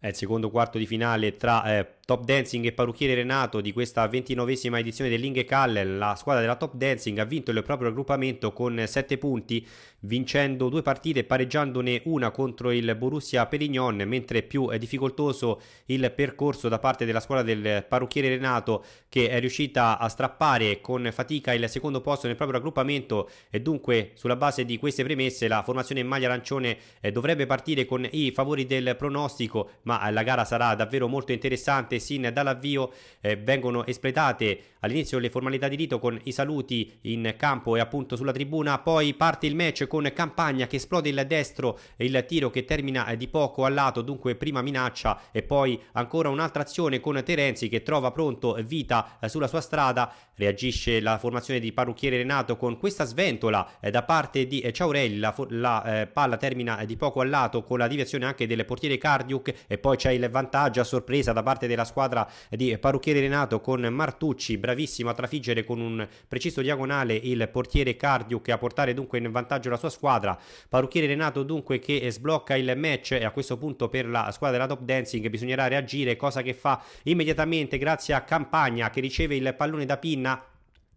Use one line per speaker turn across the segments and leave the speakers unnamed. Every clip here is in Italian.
è il secondo quarto di finale tra eh, Top Dancing e parrucchiere Renato di questa ventinovesima edizione dell'Inge Callel, la squadra della Top Dancing ha vinto il proprio raggruppamento con 7 punti, vincendo due partite e pareggiandone una contro il Borussia Perignon, mentre più è difficoltoso il percorso da parte della squadra del parrucchiere Renato che è riuscita a strappare con fatica il secondo posto nel proprio raggruppamento e dunque sulla base di queste premesse la formazione in maglia arancione eh, dovrebbe partire con i favori del pronostico, ma la gara sarà davvero molto interessante sin dall'avvio eh, vengono espletate all'inizio le formalità di rito con i saluti in campo e appunto sulla tribuna, poi parte il match con Campagna che esplode il destro, il tiro che termina eh, di poco al lato, dunque prima minaccia e poi ancora un'altra azione con Terenzi che trova pronto vita eh, sulla sua strada, reagisce la formazione di parrucchiere Renato con questa sventola eh, da parte di Ciaurelli, la, la eh, palla termina di poco al lato con la diversione anche del portiere Cardiuc e poi c'è il vantaggio a sorpresa da parte della squadra di Parrucchiere Renato con Martucci, bravissimo a trafiggere con un preciso diagonale il portiere Cardiuc e a portare dunque in vantaggio la sua squadra. Parrucchiere Renato dunque che sblocca il match e a questo punto per la squadra della Top Dancing bisognerà reagire, cosa che fa immediatamente grazie a Campagna che riceve il pallone da pinna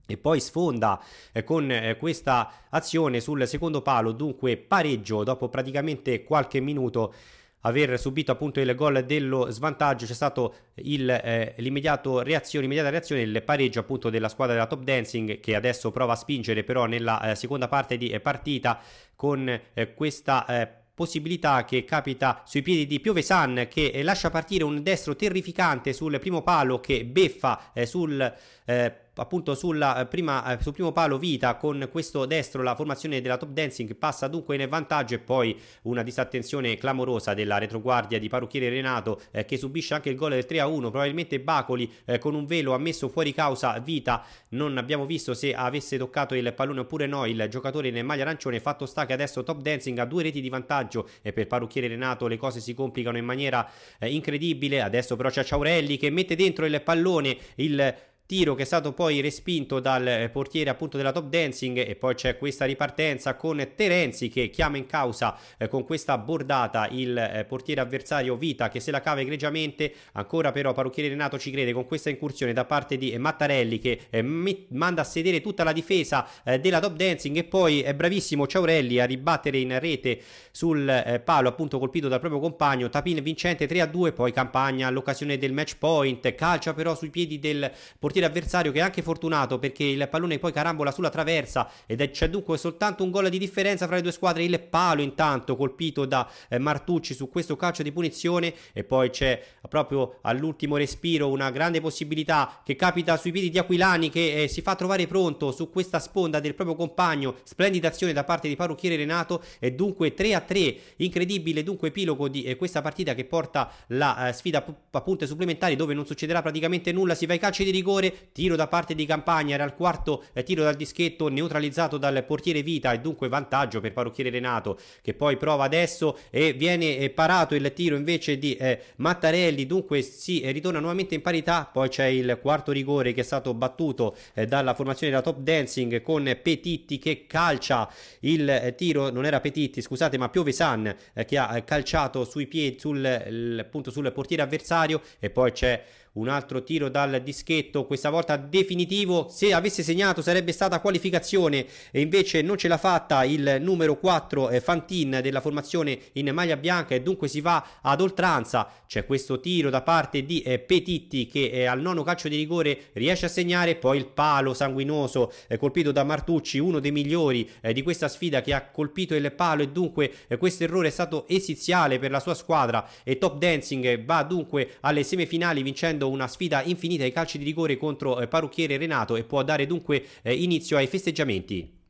e poi sfonda eh, con eh, questa azione sul secondo palo, dunque pareggio dopo praticamente qualche minuto aver subito appunto il gol dello svantaggio, c'è stato il, eh, l'immediato reazione, l'immediata reazione, il pareggio appunto della squadra della Top Dancing che adesso prova a spingere però nella eh, seconda parte di eh, partita con eh, questa eh, possibilità che capita sui piedi di Piovesan che lascia partire un destro terrificante sul primo palo che beffa sul eh, appunto sulla eh, prima, eh, sul primo palo vita con questo destro la formazione della top dancing passa dunque in vantaggio e poi una disattenzione clamorosa della retroguardia di parrucchiere Renato eh, che subisce anche il gol del 3 a 1 probabilmente Bacoli eh, con un velo ha messo fuori causa vita non abbiamo visto se avesse toccato il pallone oppure no il giocatore nel maglia arancione fatto sta che adesso top dancing ha due reti di vantaggio e eh, per parrucchiere Renato le cose si complicano in maniera eh, incredibile adesso però c'è Ciaurelli che mette dentro il pallone il tiro che è stato poi respinto dal eh, portiere appunto della Top Dancing e poi c'è questa ripartenza con Terenzi che chiama in causa eh, con questa bordata il eh, portiere avversario Vita che se la cava egregiamente ancora però parrucchiere Renato ci crede con questa incursione da parte di eh, Mattarelli che eh, manda a sedere tutta la difesa eh, della Top Dancing e poi è bravissimo Ciaurelli a ribattere in rete sul palo appunto colpito dal proprio compagno Tapin vincente 3 a 2 poi Campagna all'occasione del match point calcia però sui piedi del portiere portiere avversario che è anche fortunato perché il pallone poi carambola sulla traversa ed c'è dunque soltanto un gol di differenza fra le due squadre. Il palo intanto colpito da eh, Martucci su questo calcio di punizione e poi c'è proprio all'ultimo respiro una grande possibilità che capita sui piedi di Aquilani che eh, si fa trovare pronto su questa sponda del proprio compagno. Splendida azione da parte di parrucchiere Renato e dunque 3 a 3. Incredibile dunque epilogo di eh, questa partita che porta la eh, sfida a punte supplementari dove non succederà praticamente nulla. Si va ai calci di rigore rigore, tiro da parte di Campagna, era il quarto eh, tiro dal dischetto neutralizzato dal portiere Vita e dunque vantaggio per parrucchiere Renato che poi prova adesso e viene eh, parato il tiro invece di eh, Mattarelli, dunque si eh, ritorna nuovamente in parità, poi c'è il quarto rigore che è stato battuto eh, dalla formazione della Top Dancing con Petitti che calcia il eh, tiro, non era Petitti scusate ma Piovesan che ha calciato sui piedi sul, appunto sul portiere avversario e poi c'è un altro tiro dal dischetto, questa volta definitivo, se avesse segnato sarebbe stata qualificazione e invece non ce l'ha fatta il numero 4 eh, Fantin della formazione in maglia bianca e dunque si va ad oltranza, c'è questo tiro da parte di eh, Petitti che eh, al nono calcio di rigore riesce a segnare, poi il palo sanguinoso eh, colpito da Martucci, uno dei migliori eh, di questa sfida che ha colpito il palo e dunque eh, questo errore è stato esiziale per la sua squadra e Top Dancing va dunque alle semifinali vincendo vincendo una sfida infinita ai calci di rigore contro eh, Parrucchiere Renato e può dare dunque eh, inizio ai festeggiamenti.